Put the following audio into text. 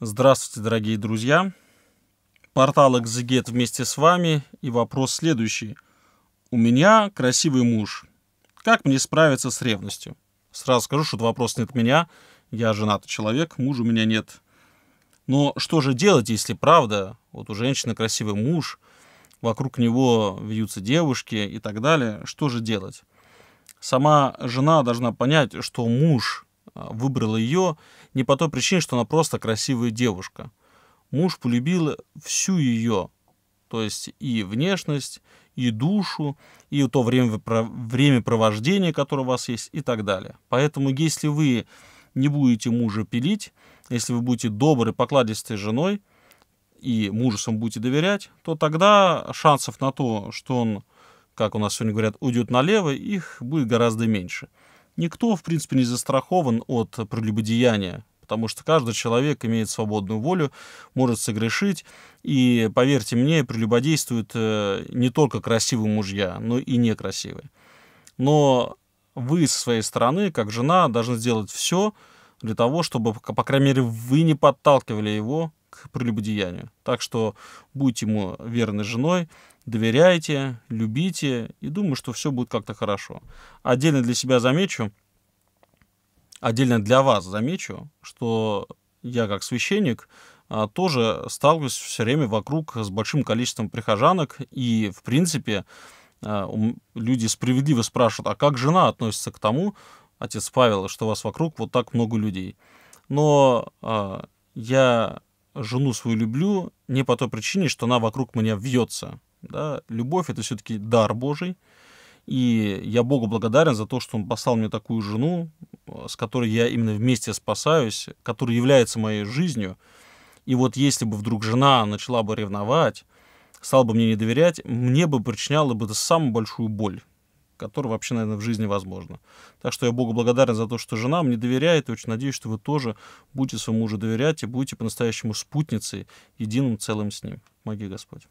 Здравствуйте, дорогие друзья! Портал Экзегет вместе с вами и вопрос следующий. У меня красивый муж. Как мне справиться с ревностью? Сразу скажу, что этот вопрос не от меня. Я женатый человек, мужа у меня нет. Но что же делать, если правда, вот у женщины красивый муж, вокруг него вьются девушки и так далее, что же делать? Сама жена должна понять, что муж а, выбрал ее не по той причине, что она просто красивая девушка. Муж полюбил всю ее, то есть и внешность, и душу, и то время, провождения, которое у вас есть, и так далее. Поэтому, если вы не будете мужа пилить, если вы будете доброй, покладистой женой, и мужу сам будете доверять, то тогда шансов на то, что он, как у нас сегодня говорят, уйдет налево, их будет гораздо меньше. Никто, в принципе, не застрахован от прелюбодеяния, потому что каждый человек имеет свободную волю, может согрешить, и, поверьте мне, прелюбодействуют э, не только красивые мужья, но и некрасивые. Но вы со своей стороны, как жена, должны сделать все для того, чтобы, по крайней мере, вы не подталкивали его к прелюбодеянию. Так что будьте ему верной женой, доверяйте, любите и думаю, что все будет как-то хорошо. Отдельно для себя замечу, отдельно для вас замечу, что я как священник а, тоже сталкиваюсь все время вокруг с большим количеством прихожанок и, в принципе, а, люди справедливо спрашивают, а как жена относится к тому, отец Павел, что у вас вокруг вот так много людей. Но а, я жену свою люблю не по той причине, что она вокруг меня вьется. Да? Любовь — это все-таки дар Божий. И я Богу благодарен за то, что Он послал мне такую жену, с которой я именно вместе спасаюсь, которая является моей жизнью. И вот если бы вдруг жена начала бы ревновать, стала бы мне не доверять, мне бы причиняла бы самую большую боль, которая вообще, наверное, в жизни возможна. Так что я Богу благодарен за то, что жена мне доверяет, и очень надеюсь, что вы тоже будете своему мужу доверять и будете по-настоящему спутницей, единым целым с ним. Помоги Господь.